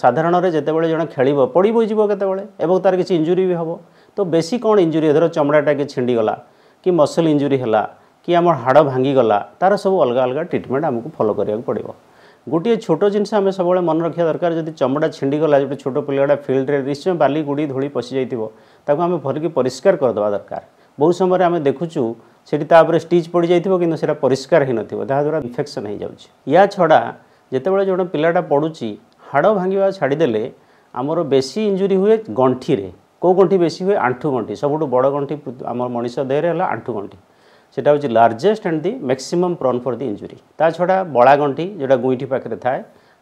ସାଧାରଣରେ ଯେତେବେଳେ ଜଣେ ଖେଳିବ ପଡ଼ି ବୋଇଯିବ କେତେବେଳେ ଏବଂ ତା'ର କିଛି ଇଞ୍ଜୁରି ବି ହେବ ତ ବେଶୀ କ'ଣ ଇଞ୍ଜୁରି ଧର ଚମଡ଼ାଟା କି ଛିଣ୍ଡିଗଲା କି ମସଲ ଇଞ୍ଜୁରି ହେଲା କି ଆମ ହାଡ଼ ଭାଙ୍ଗିଗଲା ତା'ର ସବୁ ଅଲଗା ଅଲଗା ଟ୍ରିଟମେଣ୍ଟ ଆମକୁ ଫଲୋ କରିବାକୁ ପଡ଼ିବ ଗୋଟିଏ ଛୋଟ ଜିନିଷ ଆମେ ସବୁବେଳେ ମନେ ରଖିବା ଦରକାର ଯଦି ଚମଡ଼ା ଛିଣ୍ଡିଗଲା ଗୋଟେ ଛୋଟ ପିଲାଟା ଫିଲ୍ଡରେ ନିଶ୍ଚୟ ବାଲି ଗୁଡ଼ି ଧୂଳି ପଶିଯାଇଥିବ ତାକୁ ଆମେ ଭରିକି ପରିଷ୍କାର କରିଦେବା ଦରକାର ବହୁ ସମୟରେ ଆମେ ଦେଖୁଛୁ ସେଠି ତା ଉପରେ ଷ୍ଟିଚ୍ ପଡ଼ିଯାଇଥିବ କିନ୍ତୁ ସେଇଟା ପରିଷ୍କାର ହୋଇନଥିବ ତାହାଦ୍ୱାରା ଇନଫେକ୍ସନ୍ ହୋଇଯାଉଛି ୟା ଛଡ଼ା ଯେତେବେଳେ ଜଣେ ପିଲାଟା ପଡ଼ୁଛି ହାଡ଼ ଭାଙ୍ଗିବା ଛାଡ଼ିଦେଲେ ଆମର ବେଶୀ ଇଞ୍ଜୁରି ହୁଏ ଗଣ୍ଠିରେ କେଉଁ গণ্ঠি বেশি হুয়ে আঁঠু গণ্ঠি সবুঠু বড় গণ্ঠি আমার ମଣିଷ ଦେହରେ হল আঁঠু গণ্ঠি সেটা হচ্ছে largest and the maximum prone for the injury তা ছড়া বড়া গণ্ঠি যেটা গুইঠি পাখে থাকে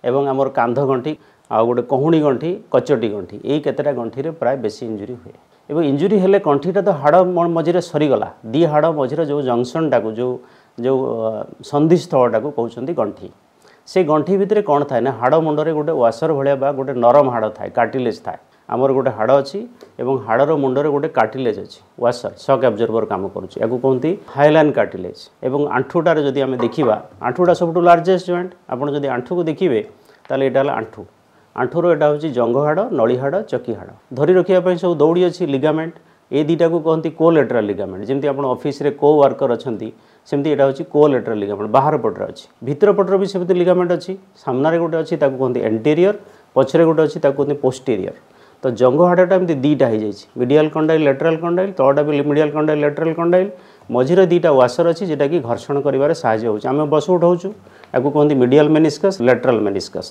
এবং আমার কাঁধ গণ্ঠি আর গোটে কহুণি গণ্ঠি কচটি গণ্ঠি এই কেতেটা গণ্ঠি প্রায় বেশি ইঞ্জুরি হুয়ে এবং ইঞ্জুরি হলে কণ্ঠিটা তো হাড় মঝিরে সরিগলা দি হাড় মঝিরে যে জংশনটা যে সন্ধিস্থলটা কৌন গণ্ঠি ସେ ଗଣ୍ଠି ଭିତରେ କ'ଣ ଥାଏ ନା ହାଡ଼ ମୁଣ୍ଡରେ ଗୋଟେ ୱାସର ଭଳିଆ ବା ଗୋଟେ ନରମ ହାଡ଼ ଥାଏ କାର୍ଟିଲେଜ୍ ଥାଏ ଆମର ଗୋଟେ ହାଡ଼ ଅଛି ଏବଂ ହାଡ଼ର ମୁଣ୍ଡରେ ଗୋଟେ କାର୍ଟିଲେଜ୍ ଅଛି ୱାସର ସକ୍ ଆବଜର୍ଭର କାମ କରୁଛି ଏହାକୁ କୁହନ୍ତି ହାଇଲାନ୍ କାର୍ଟିଲେଜ୍ ଏବଂ ଆଣ୍ଠୁଟାରେ ଯଦି ଆମେ ଦେଖିବା ଆଣ୍ଠୁଟା ସବୁଠୁ ଲାର୍ଜେଷ୍ଟ ଜଏଣ୍ଟ ଆପଣ ଯଦି ଆଣ୍ଠୁକୁ ଦେଖିବେ ତାହେଲେ ଏଇଟା ହେଲା ଆଣ୍ଠୁ ଆଣ୍ଠୁର ଏଇଟା ହେଉଛି ଜଙ୍ଘ ହାଡ଼ ନଳି ହାଡ଼ ଚକି ହାଡ଼ ଧରି ରଖିବା ପାଇଁ ସବୁ ଦୌଡ଼ି ଅଛି ଲିଗାମେଣ୍ଟ ଏ ଦୁଇଟାକୁ କହନ୍ତି କୋ ଲେଟରାଲ୍ ଲିଗାମେଣ୍ଟ ଯେମିତି ଆପଣ ଅଫିସରେ କୋ ୱାର୍କର ଅଛନ୍ତି সেমতি এটা হচ্ছে কোলেଟ୍রাଲ লিଗାমেଣ୍ଟ ବାହାର ପଟରେ ଅଛି ଭିତର ପଟରେ ବି ସେମିତି ଲିଗାମେଣ୍ଟ ଅଛି ସାମ୍ନାରେ ଗୋଟେ ଅଛି ତାକୁ କୁହନ୍ତି ଏଣ୍ଟେରିୟର ପଛରେ ଗୋଟେ ଅଛି ତାକୁ କୁହନ୍ତି ପୋଷ୍ଟେରିୟର ତ ଜଙ୍ଘ ହାଡ଼ଟା ଏମିତି ଦୁଇଟା ହେଇଯାଇଛି ମିଡ଼ିଆଲ କଣ୍ଡାଇଲ୍ ଲାଟେରାଲ କଣ୍ଡାଇଲ୍ ତଳଟା ବି ମିଡ଼ିଆଲ କଣ୍ଡାଇଲ୍ ଲାଟେରାଲ କଣ୍ଡାଇଲ୍ ମଝିରେ ଦୁଇଟା ୱାସର ଅଛି ଯେଉଁଟାକି ଘର୍ଷଣ କରିବାରେ ସାହାଯ୍ୟ ହେଉଛି ଆମେ ବସ ଉଠାଉଛୁ ତାକୁ କୁହନ୍ତି ମିଡ଼ିଆଲ ମେନିସ୍କସ୍ ଲାଟେରାଲ ମେନିସ୍କସ୍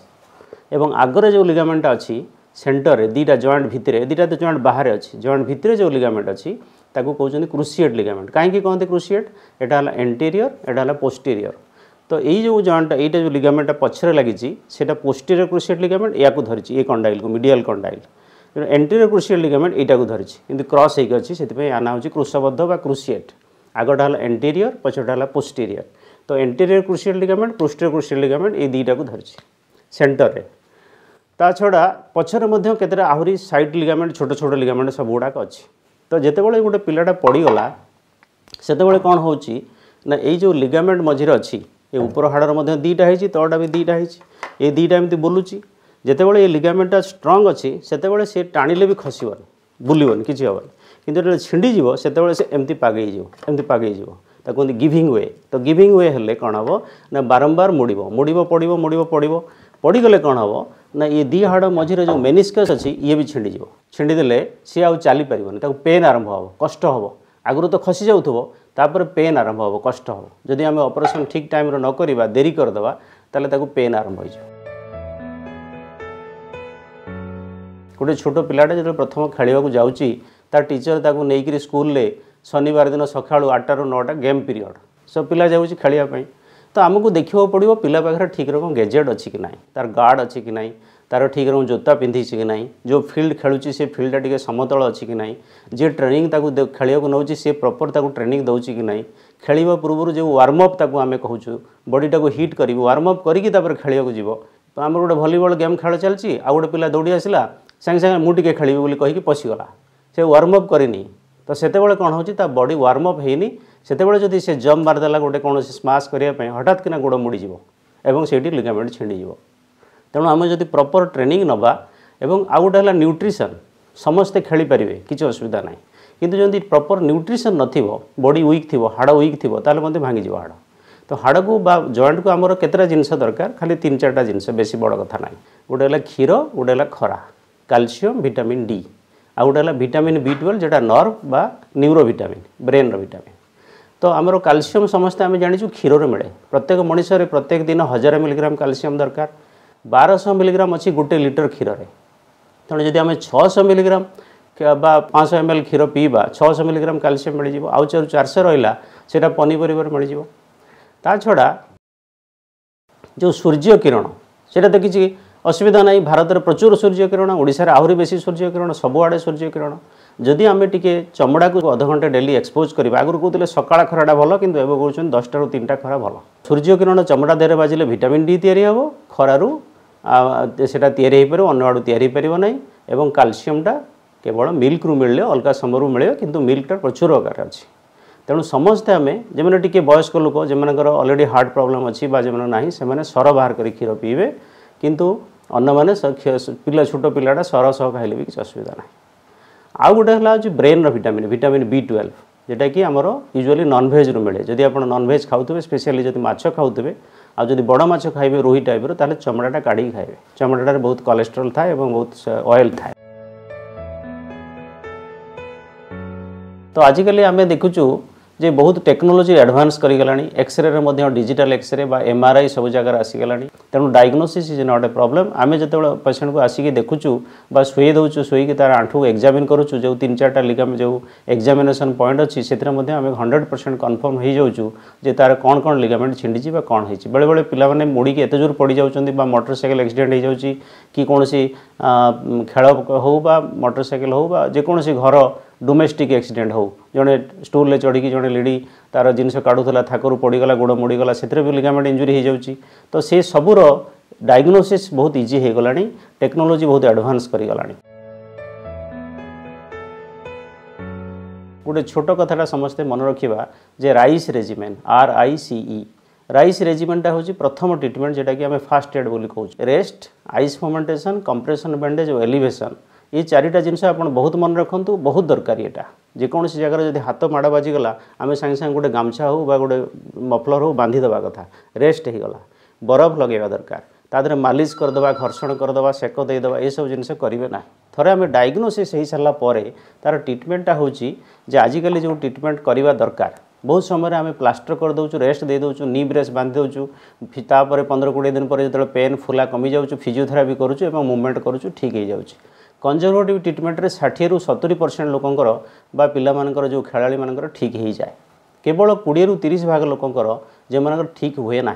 ଏବଂ ଆଗରେ ଯେଉଁ ଲିଗାମେଣ୍ଟଟା ଅଛି ସେଣ୍ଟରରେ ଦୁଇଟା ଜଏଣ୍ଟ ଭିତରେ ଦୁଇଟା ତ ଜଏଣ୍ଟ ବାହାରେ ଅଛି ଜଏଣ୍ଟ ଭିତରେ ଯେଉଁ ଲିଗାମେଣ୍ଟ ଅଛି ତାକୁ କହୁଛନ୍ତି କ୍ରୁସିଏଟ୍ ଲିଗାମେଣ୍ଟ କାହିଁକି କହନ୍ତି କୃଷିଏଟ୍ ଏଇଟା ହେଲା ଏଣ୍ଟେରିୟର ଏଇଟା ହେଲା ପୋଷ୍ଟେରିୟର ତ ଏଇ ଯେଉଁ ଜଏଣ୍ଟଟା ଏଇଟା ଯେଉଁ ଲିଗାମେଣ୍ଟଟା ପଛରେ ଲାଗିଛି ସେଇଟା ପୋଷ୍ଟେରିୟର କ୍ରୁସିଏଟ୍ ଲିଗାମେଣ୍ଟ ଏହାକୁ ଧରିଛି ଏ କଣ୍ଡାଇଲକୁ ମିଡ଼ିଆଲ କଣ୍ଡାଇଲ୍ ଏଣ୍ଟେରିୟର କ୍ରୁସିଏଟ୍ ଲିଗାମେଣ୍ଟ ଏଇଟାକୁ ଧରିଛି କିନ୍ତୁ କ୍ରସ୍ ହେଇକି ଅଛି ସେଥିପାଇଁ ଏହା ନାଁ ହେଉଛି କୃଷବଦ୍ଧ ବା କ୍ରୁସିଏଟ୍ ଆଗଟା ହେଲା ଏଣ୍ଟେରିୟର ପଛଟା ହେଲା ପୋଷ୍ଟେରିୟର ତ ଏଣ୍ଟେରିୟର କୃଷିଏଟ୍ ଲିଗାମେଣ୍ଟ ପୋଷ୍ଟେରିୟର କୃଷିଏଟ୍ ଲିଗାମେଣ୍ଟ ଏଇ ଦୁଇଟାକୁ ଧରିଛି ସେଣ୍ଟରରେ ତା ଛଡ଼ା ପଛରେ ମଧ୍ୟ କେତେଟା ଆହୁରି ସାଇଟ୍ ଲିଗାମେଣ୍ଟ ଛୋଟ ଛୋଟ ଲିଗାମେଣ୍ଟ ସବୁଗୁଡ଼ାକ ଅଛି ତ ଯେତେବେଳେ ଗୋଟେ ପିଲାଟା ପଡ଼ିଗଲା ସେତେବେଳେ କ'ଣ ହେଉଛି ନା ଏଇ ଯେଉଁ ଲିଗାମେଣ୍ଟ ମଝିରେ ଅଛି ଏ ଉପର ହାଡ଼ର ମଧ୍ୟ ଦୁଇଟା ହେଇଛି ତଳଟା ବି ଦୁଇଟା ହେଇଛି ଏ ଦୁଇଟା ଏମିତି ବୁଲୁଛି ଯେତେବେଳେ ଏ ଲିଗାମେଣ୍ଟଟା ଷ୍ଟ୍ରଙ୍ଗ ଅଛି ସେତେବେଳେ ସେ ଟାଣିଲେ ବି ଖସିବନି ବୁଲିବନି କିଛି ହେବନି କିନ୍ତୁ ଯେତେବେଳେ ଛିଣ୍ଡିଯିବ ସେତେବେଳେ ସେ ଏମିତି ପାଗେଇଯିବ ଏମିତି ପାଗେଇଯିବ ତାକୁ କୁହନ୍ତି ଗିଭିଂ ୱେ ତ ଗିଭିଂ ୱେ ହେଲେ କ'ଣ ହେବ ନା ବାରମ୍ବାର ମୋଡ଼ିବ ମୋଡ଼ିବ ପଡ଼ିବ ମୋଡ଼ିବ ପଡ଼ିବ ପଡ଼ିଗଲେ କ'ଣ ହେବ ନା ଏ ଦୁଇ ହାଡ଼ ମଝିରେ ଯେଉଁ ମେନିସ୍କସ୍ ଅଛି ଇଏ ବି ଛିଣ୍ଡିଯିବ ଛିଣ୍ଡିଦେଲେ ସିଏ ଆଉ ଚାଲିପାରିବନି ତାକୁ ପେନ୍ ଆରମ୍ଭ ହେବ କଷ୍ଟ ହେବ ଆଗରୁ ତ ଖସି ଯାଉଥିବ ତାପରେ ପେନ୍ ଆରମ୍ଭ ହେବ କଷ୍ଟ ହେବ ଯଦି ଆମେ ଅପରେସନ୍ ଠିକ୍ ଟାଇମ୍ରେ ନ କରିବା ଡେରି କରିଦେବା ତାହେଲେ ତାକୁ ପେନ୍ ଆରମ୍ଭ ହୋଇଯିବ ଗୋଟେ ଛୋଟ ପିଲାଟେ ଯେତେବେଳେ ପ୍ରଥମ ଖେଳିବାକୁ ଯାଉଛି ତା ଟିଚର୍ ତାକୁ ନେଇକରି ସ୍କୁଲରେ ଶନିବାର ଦିନ ସକାଳୁ ଆଠଟାରୁ ନଅଟା ଗେମ୍ ପିରିୟଡ଼୍ ସବୁ ପିଲା ଯାଉଛି ଖେଳିବା ପାଇଁ ତ ଆମକୁ ଦେଖିବାକୁ ପଡ଼ିବ ପିଲା ପାଖରେ ଠିକ୍ ରକମ ଗେଜେଟ୍ ଅଛି କି ନାହିଁ ତା'ର ଗାର୍ଡ଼ ଅଛି କି ନାହିଁ ତା'ର ଠିକ୍ ରକମ ଜୋତା ପିନ୍ଧିଛି କି ନାହିଁ ଯେଉଁ ଫିଲ୍ଡ ଖେଳୁଛି ସେ ଫିଲ୍ଡଟା ଟିକେ ସମତଳ ଅଛି କି ନାହିଁ ଯିଏ ଟ୍ରେନିଂ ତାକୁ ଖେଳିବାକୁ ନେଉଛି ସେ ପ୍ରପର୍ ତାକୁ ଟ୍ରେନିଂ ଦେଉଛି କି ନାହିଁ ଖେଳିବା ପୂର୍ବରୁ ଯେଉଁ ୱାର୍ମଅପ୍ ତାକୁ ଆମେ କହୁଛୁ ବଡ଼ିଟାକୁ ହିଟ୍ କରିବୁ ୱାର୍ମଅପ୍ କରିକି ତାପରେ ଖେଳିବାକୁ ଯିବ ତ ଆମର ଗୋଟେ ଭଲିବଲ୍ ଗେମ୍ ଖେଳ ଚାଲିଛି ଆଉ ଗୋଟେ ପିଲା ଦୌଡ଼ି ଆସିଲା ସାଙ୍ଗେ ସାଙ୍ଗେ ମୁଁ ଟିକେ ଖେଳିବି ବୋଲି କହିକି ପଶିଗଲା ସେ ୱାର୍ମଅପ୍ କରିନି ତ ସେତେବେଳେ କ'ଣ ହେଉଛି ତା ବଡ଼ି ୱାର୍ମଅପ୍ ହେଇନି ସେତେବେଳେ ଯଦି ସେ ଜମ୍ପ ମାରିଦେଲା ଗୋଟେ କୌଣସି ସ୍ମାସ୍ କରିବା ପାଇଁ ହଠାତ୍ କିନା ଗୋଡ଼ ମୋଡ଼ିଯିବ ଏବଂ ସେଇଠି ଲିଗାମେଣ୍ଟ ଛିଣ୍ଡିଯିବ ତେଣୁ ଆମେ ଯଦି ପ୍ରପର୍ ଟ୍ରେନିଂ ନେବା ଏବଂ ଆଉ ଗୋଟେ ହେଲା ନ୍ୟୁଟ୍ରିସନ୍ ସମସ୍ତେ ଖେଳିପାରିବେ କିଛି ଅସୁବିଧା ନାହିଁ କିନ୍ତୁ ଯଦି ପ୍ରପର୍ ନ୍ୟୁଟ୍ରିସନ୍ ନଥିବ ବଡ଼ି ୱିକ୍ ଥିବ ହାଡ଼ ୱିକ୍ ଥିବ ତାହେଲେ ମଧ୍ୟ ଭାଙ୍ଗିଯିବ ହାଡ଼ ତ ହାଡ଼କୁ ବା ଜଏଣ୍ଟକୁ ଆମର କେତେଟା ଜିନିଷ ଦରକାର ଖାଲି ତିନି ଚାରିଟା ଜିନିଷ ବେଶୀ ବଡ଼ କଥା ନାହିଁ ଗୋଟେ ହେଲା କ୍ଷୀର ଗୋଟେ ହେଲା ଖରା କ୍ୟାଲସିୟମ୍ ଭିଟାମିନ୍ ଡି ଆଉ ଗୋଟେ ହେଲା ଭିଟାମିନ୍ ବି ଟୁଏଲ୍ଭ ଯେଉଁଟା ନର୍ଭ ବା ନ୍ୟୁରୋ ଭିଟାମିନ୍ ବ୍ରେନ୍ର ଭିଟାମିନ୍ ତ ଆମର କ୍ୟାଲସିୟମ୍ ସମସ୍ତେ ଆମେ ଜାଣିଛୁ କ୍ଷୀରରେ ମିଳେ ପ୍ରତ୍ୟେକ ମଣିଷରେ ପ୍ରତ୍ୟେକ ଦିନ ହଜାରେ ମିଲିଗ୍ରାମ କ୍ୟାଲସିୟମ୍ ଦରକାର ବାରଶହ ମିଲିଗ୍ରାମ ଅଛି ଗୋଟେ ଲିଟର କ୍ଷୀରରେ ତେଣୁ ଯଦି ଆମେ ଛଅଶହ ମିଲିଗ୍ରାମ ବା ପାଞ୍ଚଶହ ଏମ୍ ଏଲ୍ କ୍ଷୀର ପିଇବା ଛଅଶହ ମିଲିଗ୍ରାମ କ୍ୟାଲସିୟମ୍ ମିଳିଯିବ ଆଉ ଯେଉଁ ଚାରିଶହ ରହିଲା ସେଇଟା ପନିପରିବାରେ ମିଳିଯିବ ତା ଛଡ଼ା ଯେଉଁ ସୂର୍ଯ୍ୟ କିରଣ ସେଇଟା ତ କିଛି ଅସୁବିଧା ନାହିଁ ଭାରତରେ ପ୍ରଚୁର ସୂର୍ଯ୍ୟ କିରଣ ଓଡ଼ିଶାରେ ଆହୁରି ବେଶୀ ସୂର୍ଯ୍ୟ କିରଣ ସବୁଆଡ଼େ ସୂର୍ଯ୍ୟ କିରଣ ଯଦି ଆମେ ଟିକେ ଚମଡ଼ାକୁ ଅଧଘଣ୍ଟା ଡେଲି ଏକ୍ସପୋଜ୍ କରିବା ଆଗରୁ କହୁଥିଲେ ସକାଳ ଖରାଟା ଭଲ କିନ୍ତୁ ଏବେ କହୁଛନ୍ତି ଦଶଟାରୁ ତିନିଟା ଖରା ଭଲ ସୂର୍ଯ୍ୟ କିରଣ ଚମଡ଼ା ଦେହରେ ବାଜିଲେ ଭିଟାମିନ୍ ଡି ତିଆରି ହେବ ଖରାରୁ ସେଇଟା ତିଆରି ହୋଇପାରିବ ଅନ୍ୟ ଆଡ଼ୁ ତିଆରି ହୋଇପାରିବ ନାହିଁ ଏବଂ କ୍ୟାଲସିୟମଟା କେବଳ ମିଲ୍କରୁ ମିଳିଲେ ଅଲଗା ସମୟରୁ ମିଳିବ କିନ୍ତୁ ମିଲ୍କଟା ପ୍ରଚୁର ଆକାର ଅଛି ତେଣୁ ସମସ୍ତେ ଆମେ ଯେମାନେ ଟିକେ ବୟସ୍କ ଲୋକ ଯେମାନଙ୍କର ଅଲରେଡ଼ି ହାର୍ଟ ପ୍ରୋବ୍ଲେମ୍ ଅଛି ବା ଯେମାନେ ନାହିଁ ସେମାନେ ସର ବାହାର କରି କ୍ଷୀର ପିଇବେ କିନ୍ତୁ ଅନ୍ୟମାନେ ପିଲା ଛୋଟ ପିଲାଟା ସର ସହ ଖାଇଲେ ବି କିଛି ଅସୁବିଧା ନାହିଁ আউ গোটে হল হচ্ছে ব্রেন্র ভিটামিন ভিটামিন বি টুয়েলভ যেটাকি আমার ইউজুয়ালি ননভেজ্রু মিলে যদি আপনার ননভেজ খাওথে স্পেশালি যদি মাছ খাওথে আর যদি বড় মাছ খাইবে রোহি টাইপর তাহলে চমড়াটা কাড়ি খাইবে চমড়াটার বহুত কোলেস্ট্রল থাকে এবং বহুত অয়েল থাকে তো আজিকালি আমি দেখুছু ଯେ ବହୁତ ଟେକ୍ନୋଲୋଜି ଆଡ଼ଭାନ୍ସ କରିଗଲାଣି ଏକ୍ସରେରେ ମଧ୍ୟ ଡିଜିଟାଲ୍ ଏକ୍ସରେ ବା ଏମ୍ ଆର୍ ଆଇ ସବୁ ଜାଗାରେ ଆସିଗଲାଣି ତେଣୁ diagnosis is not a problem ଆମେ ଯେତେବେଳେ ପେସେଣ୍ଟକୁ ଆସିକି ଦେଖୁଛୁ ବା ଶୋଇ ଦେଉଛୁ ଶୋଇକି ତା'ର ଆଣ୍ଠୁକୁ ଏକ୍ଜାମିନ୍ କରୁଛୁ ଯେଉଁ ତିନି ଚାରିଟା ଲିଗାମ ଯେଉଁ ଏକ୍ଜାମିନେସନ୍ ପଏଣ୍ଟ ଅଛି ସେଥିରେ ମଧ୍ୟ ଆମେ ହଣ୍ଡ୍ରେଡ଼ ପରସେଣ୍ଟ କନଫର୍ମ ହୋଇଯାଉଛୁ ଯେ ତା'ର କ'ଣ କ'ଣ ଲିଗାମେଣ୍ଟ ଛିଣ୍ଡିଛି ବା କ'ଣ ହେଇଛି ବେଳେବେଳେ ପିଲାମାନେ ମୋଡ଼ିକି ଏତେ ଜୋର ପଡ଼ିଯାଉଛନ୍ତି ବା ମଟରସାଇକେଲ ଏକ୍ସିଡେଣ୍ଟ ହୋଇଯାଉଛି କି କୌଣସି ଖେଳ ହେଉ ବା ମଟରସାଇକେଲ ହେଉ ବା ଯେକୌଣସି ଘର ডোমেস্টিক ଆକ୍ସିଡେଣ୍ଟ ହେଉ ଜଣେ ଷ୍ଟୁଲ୍ରେ ଚଢ଼ିକି ଜଣେ ଲେଡ଼ି ତା'ର ଜିନିଷ କାଢ଼ୁଥିଲା ଥାକରୁ ପଡ଼ିଗଲା ଗୋଡ଼ ମୋଡ଼ିଗଲା ସେଥିରେ ବି ଲିଗାମେଣ୍ଟ ଇଞ୍ଜୁରି ହୋଇଯାଉଛି ତ ସେ ସବୁର ଡାଇଗ୍ନୋସିସ୍ ବହୁତ ଇଜି ହୋଇଗଲାଣି ଟେକ୍ନୋଲୋଜି ବହୁତ ଆଡ଼ଭାନ୍ସ କରିଗଲାଣି ଗୋଟେ ଛୋଟ କଥାଟା ସମସ୍ତେ ମନେ ରଖିବା ଯେ rice regiment R I C E RICE ରେଜିମେଣ୍ଟଟା ହେଉଛି ପ୍ରଥମ ଟ୍ରିଟମେଣ୍ଟ ଯେଉଁଟାକି ଆମେ ଫାଷ୍ଟ ଏଡ୍ ବୋଲି କହୁଛୁ rest ice fermentation compression bandage ଓ ଏଲିଭେସନ୍ এই চারিটা জিনিস আপনার বহুত মনে রাখতু বহুত দরকারি এটা যেকোনসি জায়গার যদি হাত মাড় বাজিগলা আমি সাংে সাংে গোটে গামছা হোক বা গোটে মফলর হোক বাঁধি দেওয়া কথা রেস্ট হয়েগলা বরফ লগাইবা দরকার তাদের মালিশ করেদেবা ঘর্ষণ করেদেবা সেক দিয়েদেবা এইসব জিনিস করবে না থরে আমি ডায়াগনোসিস হয়ে সারা পরে তার ট্রিটমেন্টটা হচ্ছে যে আজিকালি যে ট্রিটমেন্ট করা দরকার বহু সময় আমি প্লাস্টর করেদেছু রেস্ট দিয়ে দেছু নি ব্রেস বাঁধি দেছু তাপরে পনেরো কোড়ি দিন পরে যেত পেন ফুলা কমি যাচ্ছু ফিজিওথেরাপি করছু এবং মুভমেন্ট করছু ঠিক হয়ে যাচ্ছে কনজরভেটিভ ট্রিটমেন্টরে ষাঠিয়ে সতুরি পরসেন্ট লোকঙ্কর বা পিলামানকর যে খেলাড়ি মানকর ঠিক হয়ে যায় কেবল কোড়িয়ে তিরিশ ভাগ লোকঙ্কর যে ঠিক হুয়ে না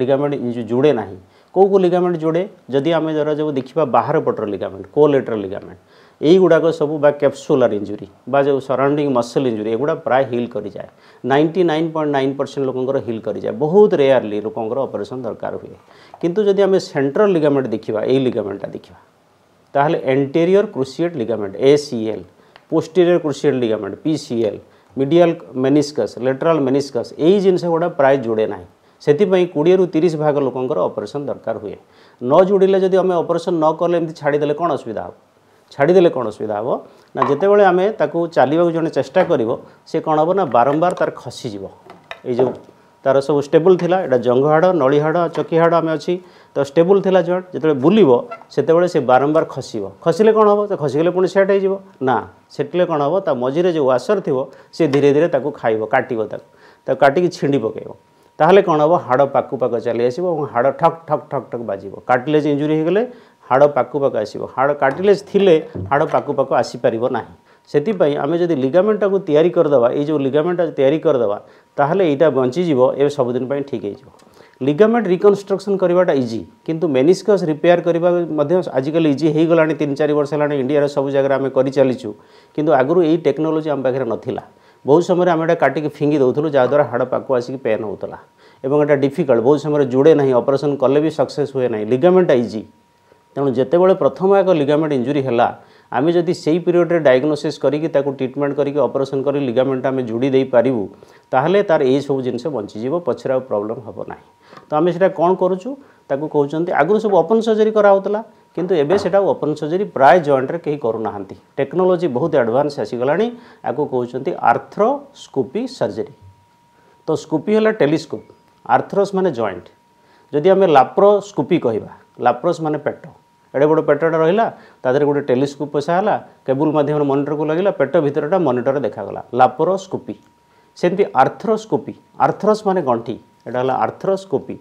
লিগামেন্ট যোড়ে না কেউ কেউ লিগামেন্ট যোড়ে যদি আমি ধর যে দেখা বাহার পটর লিগামেন্ট কোলেটর লিগামেন্ট এইগুড়াক সবু বা ক্যাপসুলার ইঞ্জুরি বা যে সরাউন্ডিং মসল ইঞ্জুরি এগুলা প্রায় হিল করে যায় ninety nine point nine percent লোকঙ্কর হিল করে যায় বহুত রেয়ারলি লোকঙ্কর অপরেসন দরকার হুয়ে কিন্তু যদি আমি সেন্ট্রাল লিগামেন্ট দেখা এই লিগামেন্টটা দেখা তাহলে anterior cruciate ligament ACL posterior cruciate ligament PCL medial meniscus lateral meniscus এই জিনসে বড় প্রাইস জুড়েনা সেইতি পই কুড়িয়রু 30 ভাগ লোকଙ୍କর অপারেশন দরকার হويه ন জুড়িলে যদি আমি অপারেশন ন করলে এমি ছাড়ি দিলে কোন অসুবিধা হয় ছাড়ি দিলে কোন অসুবিধা হয় না জেতেবেলে আমি তাকু চালিবো যোনে চেষ্টা করিবো সে কোন হব না বারবার তার খসি জিব এই যো ତା'ର ସବୁ ଷ୍ଟେବୁଲ୍ ଥିଲା ଏଇଟା ଜଙ୍ଘ ହାଡ଼ ନଳୀ ହାଡ଼ ଚକି ହାଡ଼ ଆମେ ଅଛି ତ ଷ୍ଟେବୁଲ୍ ଥିଲା ଜଣ୍ଟ ଯେତେବେଳେ ବୁଲିବ ସେତେବେଳେ ସେ ବାରମ୍ବାର ଖସିବ ଖସିଲେ କ'ଣ ହେବ ତ ଖସିଗଲେ ପୁଣି ସେଟ୍ ହେଇଯିବ ନା ସେଟିଲେ କ'ଣ ହେବ ତା ମଝିରେ ଯେଉଁ ୱାସର୍ ଥିବ ସେ ଧୀରେ ଧୀରେ ତାକୁ ଖାଇବ କାଟିବ ତାକୁ ତାକୁ କାଟିକି ଛିଣ୍ଡି ପକାଇବ ତାହେଲେ କ'ଣ ହେବ ହାଡ଼ ପାକୁ ପାକ ଚାଲି ଆସିବ ଏବଂ ହାଡ଼ ଠକ୍ ଠକ୍ ଠକ୍ ଠକ୍ ବାଜିବ କାଟିଲେଜ୍ ଇଞ୍ଜୁରି ହେଇଗଲେ ହାଡ଼ ପାକୁ ପାକ ଆସିବ ହାଡ଼ କାଟିଲେଜ୍ ଥିଲେ ହାଡ଼ ପାକୁ ପାକ ଆସିପାରିବ ନାହିଁ ସେଥିପାଇଁ ଆମେ ଯଦି ଲିଗାମେଣ୍ଟଟାକୁ ତିଆରି କରିଦେବା ଏଇ ଯେଉଁ ଲିଗାମେଣ୍ଟଟା ତିଆରି କରିଦେବା ତାହେଲେ ଏଇଟା ବଞ୍ଚିଯିବ ଏବେ ସବୁଦିନ ପାଇଁ ଠିକ୍ ହେଇଯିବ ଲିଗାମେଣ୍ଟ ରିକନଷ୍ଟ୍ରକ୍ସନ୍ କରିବାଟା ଇଜି କିନ୍ତୁ ମେନିସ୍କସ୍ ରିପେୟାର କରିବା ମଧ୍ୟ ଆଜିକାଲି ଇଜି ହେଇଗଲାଣି ତିନି ଚାରି ବର୍ଷ ହେଲାଣି ଇଣ୍ଡିଆର ସବୁ ଜାଗାରେ ଆମେ କରିଚାଲିଛୁ କିନ୍ତୁ ଆଗରୁ ଏଇ ଟେକ୍ନୋଲୋଜି ଆମ ପାଖରେ ନଥିଲା ବହୁତ ସମୟରେ ଆମେ ଏଇଟା କାଟିକି ଫିଙ୍ଗି ଦେଉଥିଲୁ ଯାହାଦ୍ୱାରା ହାଡ଼ ପାଖକୁ ଆସିକି ପେନ୍ ହେଉଥିଲା ଏବଂ ଏଇଟା ଡିଫିକଲ୍ଟ ବହୁତ ସମୟରେ ଜୁଡ଼େ ନାହିଁ ଅପରେସନ୍ କଲେ ବି ସକ୍ସେସ୍ ହୁଏ ନାହିଁ ଲିଗାମେଣ୍ଟ ଇଜି ତେଣୁ ଯେତେବେଳେ ପ୍ରଥମ ଏକ ଲିଗାମେଣ୍ଟ ଇଞ୍ଜୁରୀ ହେଲା आम जदि से में डायग्नोसीस करके ट्रिटमेंट करके अपरेसन कर लिगामेंट आम जोड़ी दे पारू ताहले तार यही सब जिन बंचीज पचर आ प्रोब्लम हम ना तो आम से कौन करुचु कहते आगुरी सब ओपन सर्जरी कराला किंतु एबे ओपन सर्जरी प्राय जॉइंट्रे कहीं करूना टेक्नोलोजी बहुत एडभांस आसीगला आपको कहते आर्थ्रोस्कोपी सर्जरी तो स्कूपी है टेलीस्कोप आर्थ्रोस मान जॉइंट जदि आम लाप्रोस्कोपी कह लाप्रोस मान पेट ଏଡ଼େ ବଡ଼ ପେଟଟା ରହିଲା ତା ଦେହରେ ଗୋଟେ ଟେଲିସ୍କୋପ୍ ପୋଷା ହେଲା କେବୁଲ୍ ମାଧ୍ୟମରେ ମନିଟରକୁ ଲାଗିଲା ପେଟ ଭିତରଟା ମନିଟରରେ ଦେଖାଗଲା ଲାପରୋସ୍କୋପି ସେମିତି ଆର୍ଥ୍ରୋସ୍କୋପି ଆର୍ଥ୍ରସ୍ ମାନେ ଗଣ୍ଠି ଏଇଟା ହେଲା ଆର୍ଥ୍ରୋସ୍କୋପି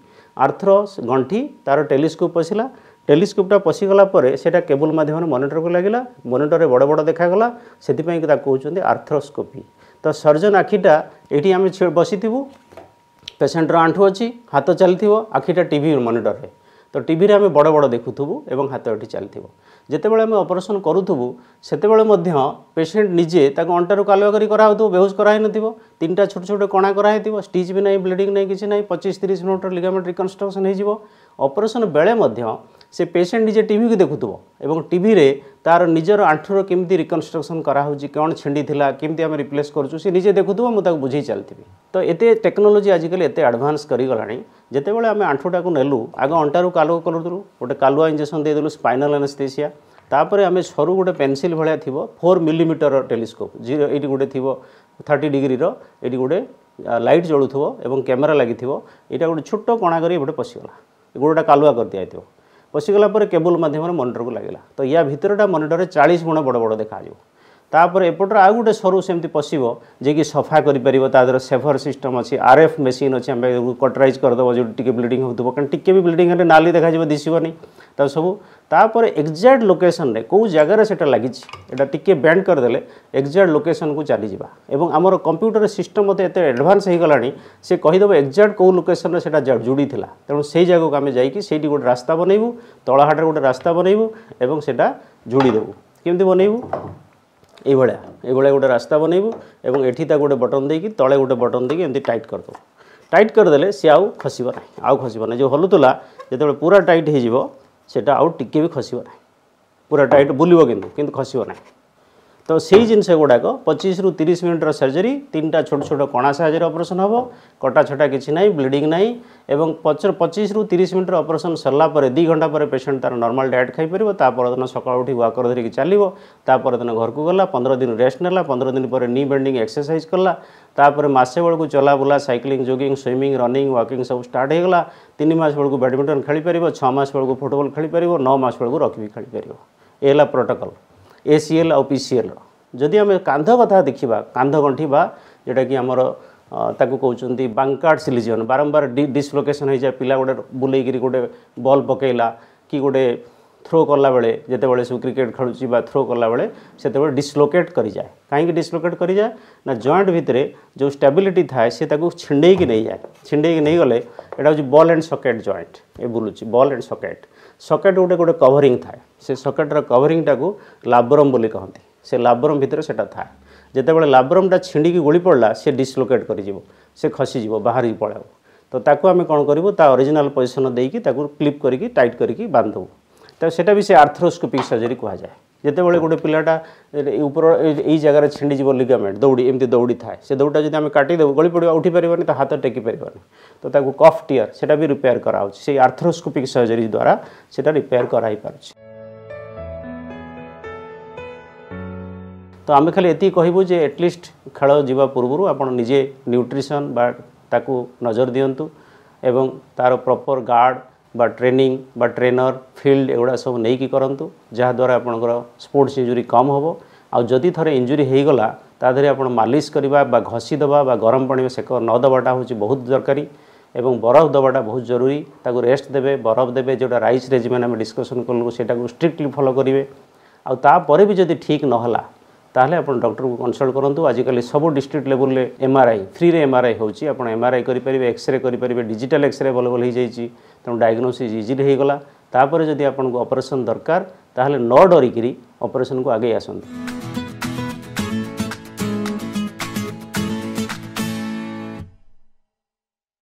ଆର୍ଥ୍ରସ୍ ଗଣ୍ଠି ତା'ର ଟେଲିସ୍କୋପ୍ ପଶିଲା ଟେଲିସ୍କୋପ୍ଟା ପଶିଗଲା ପରେ ସେଇଟା କେବୁଲ୍ ମାଧ୍ୟମରେ ମନିଟରକୁ ଲାଗିଲା ମନିଟରରେ ବଡ଼ ବଡ଼ ଦେଖାଗଲା ସେଥିପାଇଁ ତାକୁ କହୁଛନ୍ତି ଆର୍ଥ୍ରୋସ୍କୋପି ତ ସର୍ଜନ୍ ଆଖିଟା ଏଇଠି ଆମେ ବସିଥିବୁ ପେସେଣ୍ଟର ଆଣ୍ଠୁ ଅଛି ହାତ ଚାଲିଥିବ ଆଖିଟା ଟିଭି ମନିଟରରେ ତ ଟିଭିରେ ଆମେ ବଡ଼ ବଡ଼ ଦେଖୁଥିବୁ ଏବଂ ହାତଗଠି ଚାଲିଥିବ ଯେତେବେଳେ ଆମେ ଅପରେସନ୍ କରୁଥିବୁ ସେତେବେଳେ ମଧ୍ୟ ପେସେଣ୍ଟ ନିଜେ ତାକୁ ଅଣ୍ଟାରୁ କାଲୁଆ କରି କରାହେଉଥିବ ବେହୋସ କରାହେଇନଥିବ ତିନିଟା ଛୋଟ ଛୋଟ କଣା କରାହେଇଥିବ ଷ୍ଟିଚ୍ ବି ନାହିଁ ବ୍ଲିଡ଼ିଂ ନାହିଁ କିଛି ନାହିଁ ପଚିଶ ତିରିଶ ମିନିଟ୍ର ଲିଗାମେଣ୍ଟ ରିକନଷ୍ଟ୍ରକ୍ସନ୍ ହେଇଯିବ ଅପରେସନ୍ ବେଳେ ମଧ୍ୟ ସେ ପେସେଣ୍ଟ ନିଜେ ଟିଭିକୁ ଦେଖୁଥିବ ଏବଂ ଟିଭିରେ ତା'ର ନିଜର ଆଣ୍ଠୁର କେମିତି ରିକନଷ୍ଟ୍ରକ୍ସନ୍ କରାହେଉଛି କ'ଣ ଛିଣ୍ଡିଥିଲା କେମିତି ଆମେ ରିପ୍ଲେସ୍ କରୁଛୁ ସେ ନିଜେ ଦେଖୁଥିବ ମୁଁ ତାକୁ ବୁଝେଇ ଚାଲିଥିବି ତ ଏତେ ଟେକ୍ନୋଲୋଜି ଆଜିକାଲି ଏତେ ଆଡ଼ଭାନ୍ସ କରିଗଲାଣି ଯେତେବେଳେ ଆମେ ଆଣ୍ଠୁଟାକୁ ନେଲୁ ଆଗ ଅଣ୍ଟାରୁ କାଲୁଅ କରୁଥିଲୁ ଗୋଟେ କାଲୁଆ ଇଞ୍ଜେକ୍ସନ୍ ଦେଇଦେଲୁ ସ୍ପାଇନାଲ୍ ଆନେସ୍ଥେସିଆ ତାପରେ ଆମେ ସରୁ ଗୋଟେ ପେନ୍ସିଲ୍ ଭଳିଆ ଥିବ ଫୋର୍ ମିଲିମିଟର ଟେଲିସ୍କୋପ୍ ଜିରୋ ଏଇଠି ଗୋଟେ ଥିବ ଥାର୍ଟି ଡିଗ୍ରୀର ଏଇଠି ଗୋଟେ ଲାଇଟ୍ ଜଳୁଥିବ ଏବଂ କ୍ୟାମେରା ଲାଗିଥିବ ଏଇଟା ଗୋଟେ ଛୋଟ କଣା କରି ଗୋଟେ ପଶିଗଲା ଗୋଡ଼ଟା କାଲୁଆ କରିଦିଆହେଇଥିବ ପଶିଗଲା ପରେ କେବୁଲ ମାଧ୍ୟମରେ ମନିଟରକୁ ଲାଗିଲା ତ ୟା ଭିତରଟା ମନିଟରରେ ଚାଳିଶ ଗୁଣ ବଡ଼ ବଡ଼ ଦେଖାଯିବ ତାପରେ ଏପଟରେ ଆଉ ଗୋଟେ ସରୁ ସେମିତି ପଶିବ ଯିଏକି ସଫା କରିପାରିବ ତା ଦେହରେ ସେଭର ସିଷ୍ଟମ୍ ଅଛି ଆର୍ ଏଫ୍ ମେସିନ୍ ଅଛି ଆମେ କଟରାଇଜ୍ କରିଦେବ ଯେଉଁଠି ଟିକେ ବ୍ଲିଡ଼ିଂ ହେଉଥିବ କାରଣ ଟିକେ ବି ବ୍ଲିଡ଼ିଂ ହେଲେ ନାଲି ଦେଖାଯିବ ଦିଶିବନି ତା ସବୁ ତାପରେ ଏକ୍ଜାକ୍ଟ ଲୋକେସନରେ କେଉଁ ଜାଗାରେ ସେଇଟା ଲାଗିଛି ଏଇଟା ଟିକିଏ ବ୍ୟାଣ୍ଡ କରିଦେଲେ ଏକ୍ଜାକ୍ଟ ଲୋକେସନକୁ ଚାଲିଯିବା ଏବଂ ଆମର କମ୍ପ୍ୟୁଟର ସିଷ୍ଟମ୍ ମଧ୍ୟ ଏତେ ଆଡ଼ଭାନ୍ସ ହୋଇଗଲାଣି ସେ କହିଦେବ ଏକ୍ଜାକ୍ଟ କେଉଁ ଲୋକେସନରେ ସେଇଟା ଯୋଡ଼ିଥିଲା ତେଣୁ ସେଇ ଜାଗାକୁ ଆମେ ଯାଇକି ସେଇଠି ଗୋଟେ ରାସ୍ତା ବନେଇବୁ ତଳହାଟରେ ଗୋଟେ ରାସ୍ତା ବନେଇବୁ ଏବଂ ସେଇଟା ଯୋଡ଼ିଦେବୁ କେମିତି ବନେଇବୁ ଏଇଭଳିଆ ଏଇଭଳିଆ ଗୋଟେ ରାସ୍ତା ବନେଇବୁ ଏବଂ ଏଠି ତାକୁ ଗୋଟେ ବଟନ୍ ଦେଇକି ତଳେ ଗୋଟେ ବଟନ୍ ଦେଇକି ଏମିତି ଟାଇଟ୍ କରିଦେବୁ ଟାଇଟ୍ କରିଦେଲେ ସେ ଆଉ ଖସିବ ନାହିଁ ଆଉ ଖସିବ ନାହିଁ ଯେଉଁ ହଲୁଥିଲା ଯେତେବେଳେ ପୁରା ଟାଇଟ୍ ହୋଇଯିବ সেটা আউ টিকে বি খসিব না পুরা টাইট বুলিব কিন্তু কিন্তু খসিব না त सही जिनिस गुडा पच्चिस रु तिरि मिनट्र सर्जरी तिनटा छोटो छोटो कणा साज अपरसन हे कटाछटा नै ब्लिड नै पच्चिस रु तिरि मिनट्र अपरेसन सर दुई घन्टा पर पेसेन्ट तार नर्माल्ल डाट खाइप तिन सकाल उठि वाकर धेरै चाहिँ तरदेखि घरको गला पन्ध्र दिन रेस्ट नेला पन्ध्र दिन पर नि बेल्डिङ एक्सरसैज कलाप मासे बेलाको चलाबुलाइकलिङ जोगिङ सुइमिङ रनिङ वाकिङ सबै स्टारलानिमास बेलाको ब्याडमिटन खेप्छ मास बेलाको फुटबल नौ खेलेप नौमास बेलाको रकि खेप ए प्रोटोकल এসিএল আউ পিসিএল ଯଦି ଆମେ କାନ୍ଧ କଥା ଦେଖିବା କାନ୍ଧଗଣ୍ଠି ବା ଯେଉଁଟାକି ଆମର ତାକୁ କହୁଛନ୍ତି ବାଙ୍କାର୍ଡ଼ ସିଲିଜିଅନ୍ ବାରମ୍ବାର ଡିସ୍ଲୋକେସନ୍ ହେଇଯାଏ ପିଲା ଗୋଟେ ବୁଲେଇକିରି ଗୋଟେ ବଲ୍ ପକାଇଲା କି ଗୋଟେ থ্রো কলাবেলে যেতবে সে ক্রিকেট খেলুছি বা থ্রো কলাবেলে সেতবে ডিসলোকেট করে যায় কী ডিসলোকেট করে যায় না জয়েন্ট ভিতরে যে স্টাবিলিটি থাকে সে তাকে ছিণ্ডেকি নিয়ে যায় ছিণ্ডেকি নিয়ে গেলে এটা হচ্ছে বল এন্ড সকেট জয়েন্ট এ বুলুছি বল এন্ড সকেট সকেট গোটে গোটে কভরিং থাকে সে সকেটর কভরিংটা লাবরম বলে কহতি সে লাবরম ভিতরে সেটা থাকে যেতবে লাবরমটা ছিঁড়িকি গোলি পড়লা সে ডিসলোকেট করে যাব সে খসিযোগ বাহারিকি পড়াব তো তাকে আমি কম করবু তা অরিজিনাল পজিশন দিয়ে তাকে ক্লিপ করি টাইট করি বাঁধবু তা সেটা ବି ସେ ଆର୍ଥ୍ରୋସ୍କୋପିକ୍ ସର୍ଜରୀ କୁହାଯାଏ ଯେତେବେଳେ ଗୋଟେ ପିଲାଟା ଉପର ଏଇ ଜାଗାରେ ଛିଣ୍ଡିଯିବ ଲିଗାମେଣ୍ଟ ଦୌଡ଼ି ଏମିତି ଦୌଡ଼ି ଥାଏ ସେ ଦୌଡ଼ିଟା ଯଦି ଆମେ କାଟିଦେବୁ ଗଳି ପଡ଼ିବ ଉଠି ପାରିବନି ତା ହାତ ଟେକି ପାରିବନି ତ ତାକୁ କଫ୍ ଟିୟର୍ ସେଟା ବି ରିପେୟାର କରାହେଉଛି ସେଇ ଆର୍ଥ୍ରୋସ୍କୋପିକ୍ ସର୍ଜରୀ ଦ୍ୱାରା ସେଟା ରିପେୟାର କରାହେଇପାରୁଛି ତ ଆମେ ଖାଲି ଏତିକି କହିବୁ ଯେ ଆଟଲିଷ୍ଟ ଖେଳ ଯିବା ପୂର୍ବରୁ ଆପଣ ନିଜେ ନ୍ୟୁଟ୍ରିସନ୍ ବା ତାକୁ ନଜର ଦିଅନ୍ତୁ ଏବଂ ତା'ର ପ୍ରପର୍ ଗାର୍ଡ଼ ବା ଟ୍ରେନିଂ ବା ଟ୍ରେନର ଫିଲ୍ଡ ଏଗୁଡ଼ା ସବୁ ନେଇକି କରନ୍ତୁ ଯାହାଦ୍ୱାରା ଆପଣଙ୍କର ସ୍ପୋର୍ଟସ ଇଞ୍ଜୁରି କମ୍ ହେବ ଆଉ ଯଦି ଥରେ ଇଞ୍ଜୁରି ହୋଇଗଲା ତା ଦେହରେ ଆପଣ ମାଲିସ୍ କରିବା ବା ଘଷି ଦେବା ବା ଗରମ ପାଣି ସେକ ନ ଦେବାଟା ହେଉଛି ବହୁତ ଦରକାରୀ ଏବଂ ବରଫ ଦେବାଟା ବହୁତ ଜରୁରୀ ତାକୁ ରେଷ୍ଟ ଦେବେ ବରଫ ଦେବେ ଯେଉଁଟା ରାଇସ୍ ରେଜିମେଣ୍ଟ ଆମେ ଡିସ୍କସନ୍ କଲୁ ସେଇଟାକୁ ଷ୍ଟ୍ରିକ୍ଟଲି ଫଲୋ କରିବେ ଆଉ ତାପରେ ବି ଯଦି ଠିକ୍ ନହେଲା ତାହେଲେ ଆପଣ ଡକ୍ଟରକୁ କନସଲ୍ଟ କରନ୍ତୁ ଆଜିକାଲି ସବୁ ଡିଷ୍ଟ୍ରିକ୍ଟ ଲେଭେଲରେ ଏମ୍ଆର୍ଆଇ ଫ୍ରିରେ ଏମ୍ଆର୍ଆଇ ହେଉଛି ଆପଣ ଏମ୍ଆର୍ଆଇ କରିପାରିବେ ଏକ୍ସରେ କରିପାରିବେ ଡିଜିଟାଲ୍ ଏକ୍ସରେ ଆଭେଲେବଲ୍ ହୋଇଯାଇଛି ତେଣୁ ଡାଇଗ୍ନୋସିସ୍ ଇଜିଲି ହୋଇଗଲା ତାପରେ ଯଦି ଆପଣଙ୍କୁ ଅପରେସନ୍ ଦରକାର ତାହେଲେ ନ ଡରିକିରି ଅପରେସନ୍କୁ ଆଗେଇ ଆସନ୍ତୁ